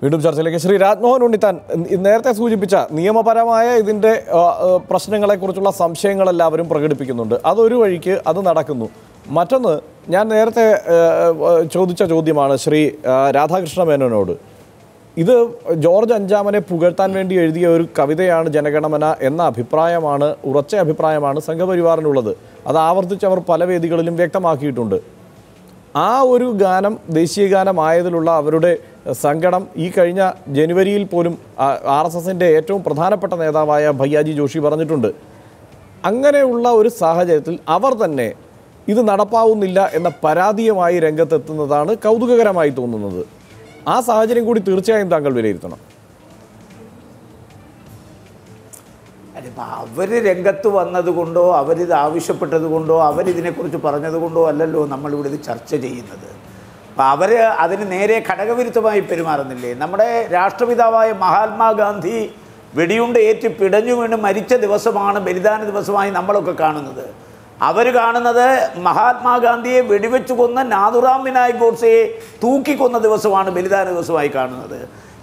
വീണ്ടും ചർച്ചയിലേക്ക് ശ്രീ രാജ്മോഹൻ ഉണ്ണിത്താൻ നേരത്തെ സൂചിപ്പിച്ച നിയമപരമായ ഇതിൻ്റെ പ്രശ്നങ്ങളെക്കുറിച്ചുള്ള സംശയങ്ങളെല്ലാവരും പ്രകടിപ്പിക്കുന്നുണ്ട് അതൊരു വഴിക്ക് അത് നടക്കുന്നു മറ്റൊന്ന് ഞാൻ നേരത്തെ ചോദിച്ച ചോദ്യമാണ് ശ്രീ രാധാകൃഷ്ണ മേനോനോട് ഇത് ജോർജ് അഞ്ചാമനെ പുകഴ്ത്താൻ വേണ്ടി എഴുതിയ ഒരു കവിതയാണ് ജനഗണമന എന്ന അഭിപ്രായമാണ് ഉറച്ച അഭിപ്രായമാണ് സംഘപരിവാറിനുള്ളത് അത് ആവർത്തിച്ച് അവർ പല വേദികളിലും വ്യക്തമാക്കിയിട്ടുണ്ട് ആ ഒരു ഗാനം ദേശീയ ഗാനമായതിലുള്ള അവരുടെ സങ്കടം ഈ കഴിഞ്ഞ ജനുവരിയിൽ പോലും ആർ എസ് എസിൻ്റെ ഏറ്റവും പ്രധാനപ്പെട്ട നേതാവായ ഭയ്യാജി ജോഷി പറഞ്ഞിട്ടുണ്ട് അങ്ങനെയുള്ള ഒരു സാഹചര്യത്തിൽ അവർ തന്നെ ഇത് നടപ്പാവുന്നില്ല എന്ന പരാതിയുമായി രംഗത്തെത്തുന്നതാണ് കൗതുകകരമായി തോന്നുന്നത് ആ സാഹചര്യം കൂടി തീർച്ചയായും താങ്കൾ വിലയിരുത്തണം അവർ രംഗത്ത് വന്നതുകൊണ്ടോ അവരിത് ആവശ്യപ്പെട്ടത് കൊണ്ടോ അവരിതിനെക്കുറിച്ച് പറഞ്ഞതുകൊണ്ടോ അല്ലല്ലോ നമ്മളിവിടെ ഇത് ചർച്ച ചെയ്യുന്നത് അപ്പം അവർ അതിന് നേരെ ഘടകവിരുദ്ധമായി പെരുമാറുന്നില്ലേ നമ്മുടെ രാഷ്ട്രപിതാവായ മഹാത്മാഗാന്ധി വെടിയുണ്ട് ഏറ്റ് പിടഞ്ഞു വീണ് മരിച്ച ദിവസമാണ് ബലിദാന ദിവസമായി നമ്മളൊക്കെ കാണുന്നത് അവർ കാണുന്നത് മഹാത്മാഗാന്ധിയെ വെടിവെച്ച് കൊന്ന നാഥുറാം വിനായക് ഗോഡ്സയെ തൂക്കിക്കൊന്ന ദിവസമാണ് ബലിദാന ദിവസമായി കാണുന്നത്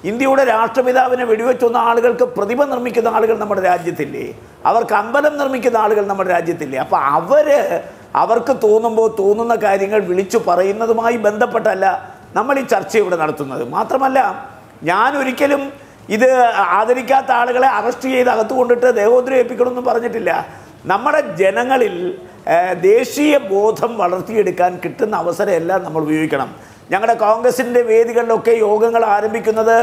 ഇന്ത്യയുടെ രാഷ്ട്രപിതാവിനെ വെടിവെച്ചുന്ന ആളുകൾക്ക് പ്രതിമ നിർമ്മിക്കുന്ന ആളുകൾ നമ്മുടെ രാജ്യത്തില്ലേ അവർക്ക് അമ്പലം നിർമ്മിക്കുന്ന ആളുകൾ നമ്മുടെ രാജ്യത്തില്ലേ അപ്പോൾ അവർ അവർക്ക് തോന്നുമ്പോൾ തോന്നുന്ന കാര്യങ്ങൾ വിളിച്ചു പറയുന്നതുമായി ബന്ധപ്പെട്ടല്ല നമ്മൾ ഈ ചർച്ച ഇവിടെ നടത്തുന്നത് മാത്രമല്ല ഞാൻ ഒരിക്കലും ഇത് ആദരിക്കാത്ത ആളുകളെ അറസ്റ്റ് ചെയ്ത് അകത്ത് കൊണ്ടിട്ട് ദേഹോദ്രം ഏൽപ്പിക്കണമെന്നും പറഞ്ഞിട്ടില്ല നമ്മുടെ ജനങ്ങളിൽ ദേശീയ ബോധം വളർത്തിയെടുക്കാൻ കിട്ടുന്ന അവസരമെല്ലാം നമ്മൾ ഉപയോഗിക്കണം ഞങ്ങളുടെ കോൺഗ്രസിൻ്റെ വേദികളിലൊക്കെ യോഗങ്ങൾ ആരംഭിക്കുന്നത്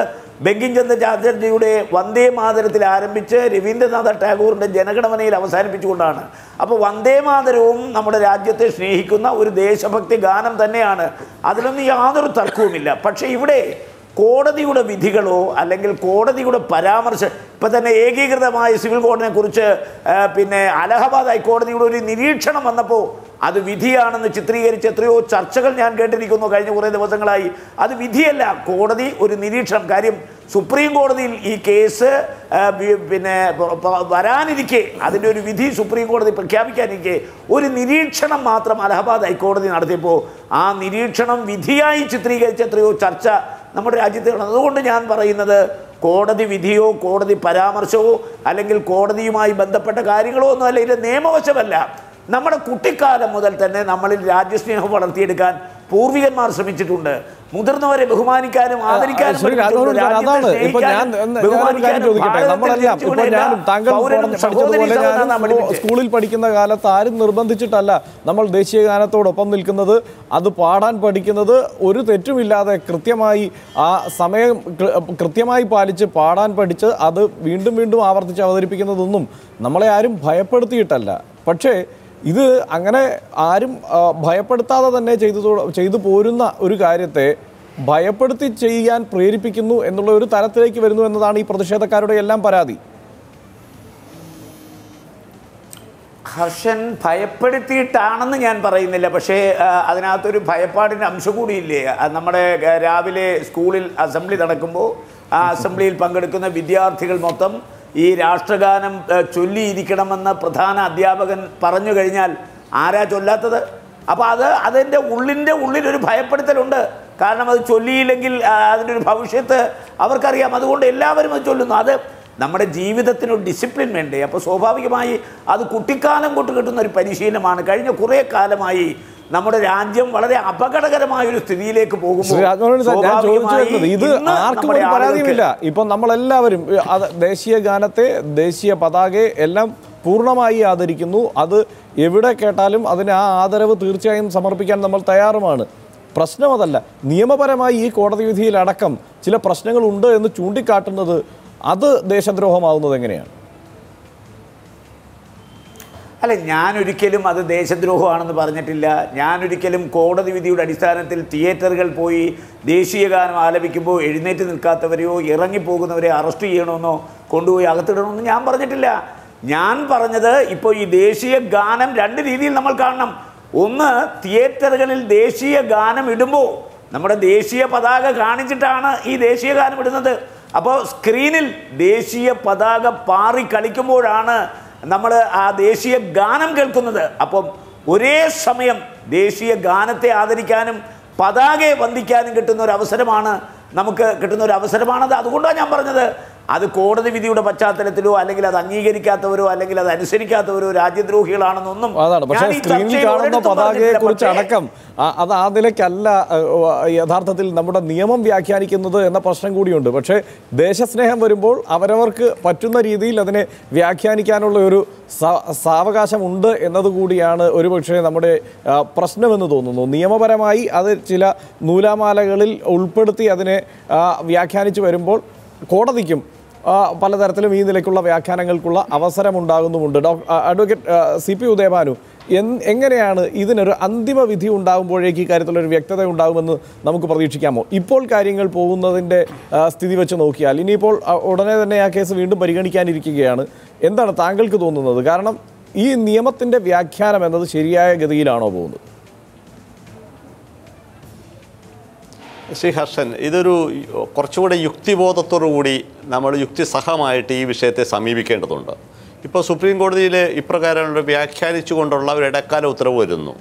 ബങ്കിംചന്ദ്ര ചാറ്റർജിയുടെ വന്ദേ മാതരത്തിൽ ആരംഭിച്ച് രവീന്ദ്രനാഥ ടാഗോറിൻ്റെ ജനഗണമനയിൽ അവസാനിപ്പിച്ചുകൊണ്ടാണ് അപ്പോൾ വന്ദേ മാതരവും നമ്മുടെ രാജ്യത്തെ സ്നേഹിക്കുന്ന ഒരു ദേശഭക്തി ഗാനം തന്നെയാണ് അതിലൊന്നും യാതൊരു തർക്കവുമില്ല പക്ഷേ ഇവിടെ കോടതിയുടെ വിധികളോ അല്ലെങ്കിൽ കോടതിയുടെ പരാമർശം ഇപ്പം തന്നെ ഏകീകൃതമായ സിവിൽ കോഡിനെ കുറിച്ച് പിന്നെ അലഹബാദ് ഹൈക്കോടതിയുടെ ഒരു നിരീക്ഷണം വന്നപ്പോൾ അത് വിധിയാണെന്ന് ചിത്രീകരിച്ച് എത്രയോ ചർച്ചകൾ ഞാൻ കേട്ടിരിക്കുന്നു കഴിഞ്ഞ കുറേ ദിവസങ്ങളായി അത് വിധിയല്ല കോടതി ഒരു നിരീക്ഷണം കാര്യം സുപ്രീം കോടതിയിൽ ഈ കേസ് പിന്നെ വരാനിരിക്കെ അതിൻ്റെ ഒരു വിധി സുപ്രീം കോടതി പ്രഖ്യാപിക്കാനിരിക്കെ ഒരു നിരീക്ഷണം മാത്രം അലഹബാദ് ഹൈക്കോടതി നടത്തിയപ്പോൾ ആ നിരീക്ഷണം വിധിയായി ചിത്രീകരിച്ച് എത്രയോ ചർച്ച നമ്മുടെ രാജ്യത്ത് അതുകൊണ്ട് ഞാൻ പറയുന്നത് കോടതി വിധിയോ കോടതി പരാമർശമോ അല്ലെങ്കിൽ കോടതിയുമായി ബന്ധപ്പെട്ട കാര്യങ്ങളോ അല്ല ഇത് നിയമവശമല്ല നമ്മുടെ കുട്ടിക്കാലം മുതൽ തന്നെ നമ്മളിൽ രാജ്യസ്നേഹം വളർത്തിയെടുക്കാൻ പൂർവികന്മാർ ശ്രമിച്ചിട്ടുണ്ട് മുതിർന്നവരെ ബഹുമാനിക്കാനും ആദരിക്കാനും സ്കൂളിൽ പഠിക്കുന്ന കാലത്ത് ആരും നിർബന്ധിച്ചിട്ടല്ല നമ്മൾ ദേശീയ ഗാനത്തോടൊപ്പം നിൽക്കുന്നത് അത് പാടാൻ പഠിക്കുന്നത് ഒരു തെറ്റുമില്ലാതെ കൃത്യമായി ആ സമയം കൃത്യമായി പാലിച്ച് പാടാൻ പഠിച്ച് അത് വീണ്ടും വീണ്ടും ആവർത്തിച്ച് അവതരിപ്പിക്കുന്നതൊന്നും നമ്മളെ ആരും ഭയപ്പെടുത്തിയിട്ടല്ല പക്ഷേ ഇത് അങ്ങനെ ആരും ഭയപ്പെടുത്താതെ തന്നെ ചെയ്തു ചെയ്തു പോരുന്ന ഒരു കാര്യത്തെ ഭയപ്പെടുത്തി ചെയ്യാൻ പ്രേരിപ്പിക്കുന്നു എന്നുള്ള ഒരു തരത്തിലേക്ക് വരുന്നു എന്നതാണ് ഈ പ്രതിഷേധക്കാരുടെ എല്ലാം പരാതി ഹർഷൻ ഭയപ്പെടുത്തിയിട്ടാണെന്ന് ഞാൻ പറയുന്നില്ല പക്ഷേ അതിനകത്തൊരു ഭയപ്പാടിൻ്റെ അംശം കൂടിയില്ലേ നമ്മുടെ രാവിലെ സ്കൂളിൽ അസംബ്ലി നടക്കുമ്പോൾ ആ അസംബ്ലിയിൽ പങ്കെടുക്കുന്ന വിദ്യാർത്ഥികൾ മൊത്തം ഈ രാഷ്ട്രഗാനം ചൊല്ലിയിരിക്കണമെന്ന് പ്രധാന അധ്യാപകൻ പറഞ്ഞു കഴിഞ്ഞാൽ ആരാ ചൊല്ലാത്തത് അപ്പോൾ അത് അതിൻ്റെ ഉള്ളിൻ്റെ ഉള്ളിലൊരു ഭയപ്പെടുത്തലുണ്ട് കാരണം അത് ചൊല്ലിയില്ലെങ്കിൽ അതിൻ്റെ ഒരു ഭവിഷ്യത്ത് അവർക്കറിയാം അതുകൊണ്ട് എല്ലാവരും അത് ചൊല്ലുന്നു അത് നമ്മുടെ ജീവിതത്തിനൊരു ഡിസിപ്ലിൻ വേണ്ടേ അപ്പോൾ സ്വാഭാവികമായി അത് കുട്ടിക്കാലം കൊണ്ട് കിട്ടുന്ന ഒരു പരിശീലനമാണ് കഴിഞ്ഞ കുറേ കാലമായി നമ്മുടെ രാജ്യം വളരെ അപകടകരമായൊരു സ്ഥിതിയിലേക്ക് പോകുമ്പോൾ ഇത് ആർക്കും പരാതിയുമില്ല ഇപ്പൊ നമ്മളെല്ലാവരും ദേശീയ ഗാനത്തെ ദേശീയ പതാകയെ എല്ലാം പൂർണ്ണമായി ആദരിക്കുന്നു അത് എവിടെ കേട്ടാലും അതിന് ആ ആദരവ് തീർച്ചയായും സമർപ്പിക്കാൻ നമ്മൾ തയ്യാറുമാണ് പ്രശ്നം അതല്ല നിയമപരമായി ഈ കോടതി വിധിയിലടക്കം ചില പ്രശ്നങ്ങളുണ്ട് എന്ന് ചൂണ്ടിക്കാട്ടുന്നത് അത് ദേശദ്രോഹമാവുന്നത് എങ്ങനെയാണ് അല്ല ഞാനൊരിക്കലും അത് ദേശദ്രോഹമാണെന്ന് പറഞ്ഞിട്ടില്ല ഞാനൊരിക്കലും കോടതി വിധിയുടെ അടിസ്ഥാനത്തിൽ തിയേറ്ററുകൾ പോയി ദേശീയ ഗാനം ആലപിക്കുമ്പോൾ എഴുന്നേറ്റ് നിൽക്കാത്തവരെയോ ഇറങ്ങിപ്പോകുന്നവരെ അറസ്റ്റ് ചെയ്യണമെന്നോ കൊണ്ടുപോയി അകത്തിടണമെന്നോ ഞാൻ പറഞ്ഞിട്ടില്ല ഞാൻ പറഞ്ഞത് ഇപ്പോൾ ഈ ദേശീയ ഗാനം രണ്ട് രീതിയിൽ നമ്മൾ കാണണം ഒന്ന് തിയേറ്ററുകളിൽ ദേശീയ ഗാനം ഇടുമ്പോൾ നമ്മുടെ ദേശീയ പതാക കാണിച്ചിട്ടാണ് ഈ ദേശീയ ഗാനം ഇടുന്നത് അപ്പോൾ സ്ക്രീനിൽ ദേശീയ പതാക പാറി കളിക്കുമ്പോഴാണ് നമ്മൾ ആ ദേശീയ ഗാനം കേൾക്കുന്നത് അപ്പം ഒരേ സമയം ദേശീയ ഗാനത്തെ ആദരിക്കാനും പതാകയെ വന്ദിക്കാനും കിട്ടുന്ന ഒരു അവസരമാണ് നമുക്ക് കിട്ടുന്ന ഒരു അവസരമാണത് അതുകൊണ്ടാണ് ഞാൻ പറഞ്ഞത് അത് കോടതി വിധിയുടെ പശ്ചാത്തലത്തിലോ അല്ലെങ്കിൽ അത് അംഗീകരിക്കാത്തവരോ അല്ലെങ്കിൽ അത് അനുസരിക്കാത്തവരോ രാജ്യദ്രോഹികളാണെന്നൊന്നും അതാണ് പക്ഷേ കാണുന്ന കുറിച്ച് അടക്കം അത് ആ നിലയ്ക്കല്ല യഥാർത്ഥത്തിൽ നമ്മുടെ നിയമം വ്യാഖ്യാനിക്കുന്നത് എന്ന പ്രശ്നം കൂടിയുണ്ട് പക്ഷേ ദേശസ്നേഹം വരുമ്പോൾ അവരവർക്ക് പറ്റുന്ന രീതിയിൽ അതിനെ വ്യാഖ്യാനിക്കാനുള്ള ഒരു സാവകാശമുണ്ട് എന്നതുകൂടിയാണ് ഒരുപക്ഷേ നമ്മുടെ പ്രശ്നമെന്ന് തോന്നുന്നു നിയമപരമായി അത് ചില നൂലാമാലകളിൽ ഉൾപ്പെടുത്തി അതിനെ വ്യാഖ്യാനിച്ചു വരുമ്പോൾ കോടതിക്കും പലതരത്തിലും ഈ നിലയ്ക്കുള്ള വ്യാഖ്യാനങ്ങൾക്കുള്ള അവസരമുണ്ടാകുന്നുമുണ്ട് Dr advocate C P Udayabhanu എങ്ങനെയാണ് ഇതിനൊരു അന്തിമ വിധി ഉണ്ടാകുമ്പോഴേക്ക് ഇക്കാര്യത്തിലൊരു വ്യക്തത ഉണ്ടാകുമെന്ന് നമുക്ക് പ്രതീക്ഷിക്കാമോ ഇപ്പോൾ കാര്യങ്ങൾ പോകുന്നതിൻ്റെ സ്ഥിതി വെച്ച് നോക്കിയാൽ ഇനിയിപ്പോൾ ഉടനെ തന്നെ ആ കേസ് വീണ്ടും പരിഗണിക്കാനിരിക്കുകയാണ് എന്താണ് താങ്കൾക്ക് തോന്നുന്നത് കാരണം ഈ നിയമത്തിൻ്റെ വ്യാഖ്യാനം എന്നത് ശരിയായ ഗതിയിലാണോ പോകുന്നത് ശ്രീ ഹർഷൻ ഇതൊരു കുറച്ചുകൂടെ യുക്തിബോധത്തോടു കൂടി നമ്മൾ യുക്തിസഹമായിട്ട് ഈ വിഷയത്തെ സമീപിക്കേണ്ടതുണ്ട് ഇപ്പോൾ സുപ്രീം കോടതിയിൽ ഇപ്രകാരമുള്ള വ്യാഖ്യാനിച്ചുകൊണ്ടുള്ള ഒരു ഇടക്കാല ഉത്തരവ് വരുന്നു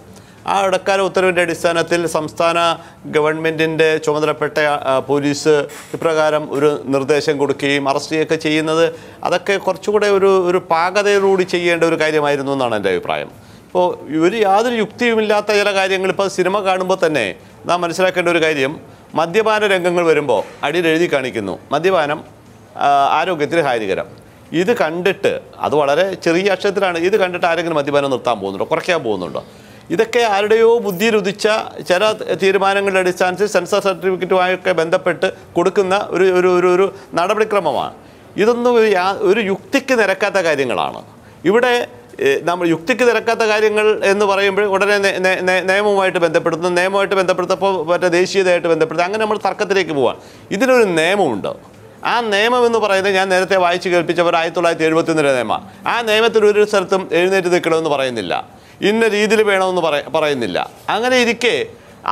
ആ ഇടക്കാല ഉത്തരവിൻ്റെ അടിസ്ഥാനത്തിൽ സംസ്ഥാന ഗവൺമെൻറ്റിൻ്റെ ചുമതലപ്പെട്ട പോലീസ് ഇപ്രകാരം ഒരു നിർദ്ദേശം കൊടുക്കുകയും അറസ്റ്റ് ചെയ്യുകയൊക്കെ ചെയ്യുന്നത് അതൊക്കെ കുറച്ചുകൂടെ ഒരു ഒരു പാകതയോടുകൂടി ചെയ്യേണ്ട ഒരു കാര്യമായിരുന്നു എന്നാണ് എൻ്റെ അഭിപ്രായം ഇപ്പോൾ ഒരു യാതൊരു യുക്തിയുമില്ലാത്ത ചില കാര്യങ്ങൾ ഇപ്പോൾ സിനിമ കാണുമ്പോൾ തന്നെ നാം മനസ്സിലാക്കേണ്ട ഒരു കാര്യം മദ്യപാന രംഗങ്ങൾ വരുമ്പോൾ അടിയിൽ എഴുതി കാണിക്കുന്നു മദ്യപാനം ആരോഗ്യത്തിന് ഹാനികരം ഇത് കണ്ടിട്ട് അത് വളരെ ചെറിയ അക്ഷരത്തിലാണ് ഇത് കണ്ടിട്ട് ആരെങ്കിലും മദ്യപാനം നിർത്താൻ പോകുന്നുണ്ടോ കുറയ്ക്കാൻ പോകുന്നുണ്ടോ ഇതൊക്കെ ആരുടെയോ ബുദ്ധി ഉദിച്ച ചില തീരുമാനങ്ങളുടെ അടിസ്ഥാനത്തിൽ സെൻസർ സർട്ടിഫിക്കറ്റുമായൊക്കെ ബന്ധപ്പെട്ട് കൊടുക്കുന്ന ഒരു ഒരു ഒരു ഒരു നടപടിക്രമമാണ് ഇതൊന്നും ഒരു യുക്തിക്ക് നിരക്കാത്ത കാര്യങ്ങളാണ് ഇവിടെ നമ്മൾ യുക്തിക്ക് തിരക്കാത്ത കാര്യങ്ങൾ എന്ന് പറയുമ്പോൾ ഉടനെ നിയമവുമായിട്ട് ബന്ധപ്പെടുത്തുന്നു നിയമവുമായിട്ട് ബന്ധപ്പെടുത്തപ്പോൾ മറ്റേ ദേശീയതയായിട്ട് ബന്ധപ്പെടുത്തുക അങ്ങനെ നമ്മൾ തർക്കത്തിലേക്ക് പോവാം ഇതിനൊരു നിയമമുണ്ട് ആ നിയമം എന്ന് പറയുന്നത് ഞാൻ നേരത്തെ വായിച്ചു കേൾപ്പിച്ച ഒരു ആയിരത്തി തൊള്ളായിരത്തി എഴുപത്തിയൊന്നിലെ നിയമം ആ നിയമത്തിൽ ഒരു സ്ഥലത്തും എഴുന്നേറ്റ് നിൽക്കണമെന്ന് പറയുന്നില്ല ഇന്ന രീതിയിൽ വേണമെന്ന് പറയുന്നില്ല അങ്ങനെ ഇരിക്കെ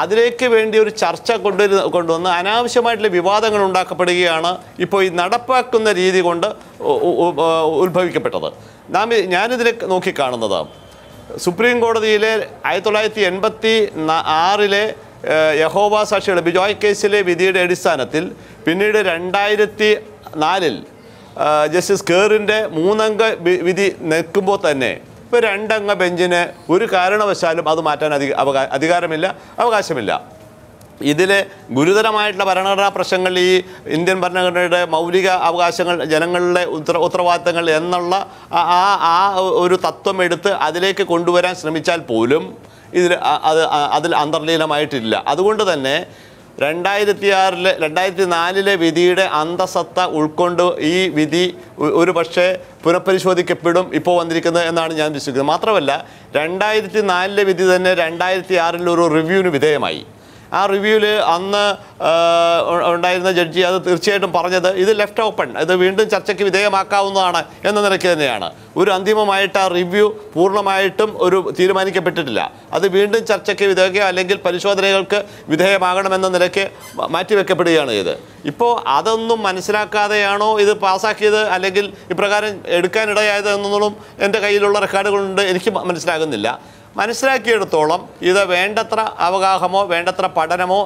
അതിലേക്ക് വേണ്ടി ഒരു ചർച്ച കൊണ്ടുവരുന്ന കൊണ്ടുവന്ന് അനാവശ്യമായിട്ടുള്ള വിവാദങ്ങൾ ഉണ്ടാക്കപ്പെടുകയാണ് ഇപ്പോൾ ഈ നടപ്പാക്കുന്ന രീതി കൊണ്ട് ഉത്ഭവിക്കപ്പെട്ടത് നാം ഞാനിതിനെ നോക്കിക്കാണുന്നത് സുപ്രീം കോടതിയിലെ ആയിരത്തി തൊള്ളായിരത്തി എൺപത്തി ആറിലെ യഹോബ സാക്ഷിയുടെ ബിജോയ് കേസിലെ വിധിയുടെ അടിസ്ഥാനത്തിൽ പിന്നീട് രണ്ടായിരത്തി നാലിൽ ജസ്റ്റിസ് കേറിൻ്റെ മൂന്നംഗ വിധി നിൽക്കുമ്പോൾ തന്നെ ഇപ്പോൾ രണ്ടംഗ ബെഞ്ചിന് ഒരു കാരണവശാലും അത് മാറ്റാൻ അധികാരമില്ല അവകാശമില്ല ഇതിൽ ഗുരുതരമായിട്ടുള്ള ഭരണഘടനാ പ്രശ്നങ്ങൾ ഈ ഇന്ത്യൻ ഭരണഘടനയുടെ മൗലിക അവകാശങ്ങൾ ജനങ്ങളുടെ ഉത്തര ഉത്തരവാദിത്തങ്ങൾ എന്നുള്ള ആ ആ ഒരു തത്വം എടുത്ത് അതിലേക്ക് കൊണ്ടുവരാൻ ശ്രമിച്ചാൽ പോലും ഇതിൽ അത് അതിൽ അന്തർലീനമായിട്ടില്ല അതുകൊണ്ട് തന്നെ രണ്ടായിരത്തി ആറിലെ രണ്ടായിരത്തി നാലിലെ വിധിയുടെ അന്തസത്ത ഉൾക്കൊണ്ട് ഈ വിധി ഒരു പക്ഷേ പുനഃപരിശോധിക്കപ്പെടും ഇപ്പോൾ വന്നിരിക്കുന്നത് എന്നാണ് ഞാൻ വിശ്വസിക്കുന്നത് മാത്രമല്ല രണ്ടായിരത്തി നാലിലെ വിധി തന്നെ രണ്ടായിരത്തി ആറിലൊരു റിവ്യൂവിന് വിധേയമായി ആ റിവ്യൂവിൽ അന്ന് ഉണ്ടായിരുന്ന ജഡ്ജി അത് തീർച്ചയായിട്ടും പറഞ്ഞത് ഇത് ലെഫ്റ്റ് ഓപ്പൺ ഇത് വീണ്ടും ചർച്ചയ്ക്ക് വിധേയമാക്കാവുന്നതാണ് എന്ന നിലയ്ക്ക് തന്നെയാണ് ഒരു അന്തിമമായിട്ട് ആ റിവ്യൂ പൂർണ്ണമായിട്ടും ഒരു തീരുമാനിക്കപ്പെട്ടിട്ടില്ല അത് വീണ്ടും ചർച്ചയ്ക്ക് വിധേയകയോ അല്ലെങ്കിൽ പരിശോധനകൾക്ക് വിധേയമാകണമെന്ന നിലയ്ക്ക് മാറ്റിവെക്കപ്പെടുകയാണ് ചെയ്ത് ഇപ്പോൾ അതൊന്നും മനസ്സിലാക്കാതെയാണോ ഇത് പാസ്സാക്കിയത് അല്ലെങ്കിൽ ഇപ്രകാരം എടുക്കാനിടയായത് എന്നൊന്നും എൻ്റെ കയ്യിലുള്ള റെക്കോർഡുകളുണ്ട് എനിക്ക് മനസ്സിലാകുന്നില്ല മനസ്സിലാക്കിയെടുത്തോളം ഇത് വേണ്ടത്ര അവഗാഹമോ വേണ്ടത്ര പഠനമോ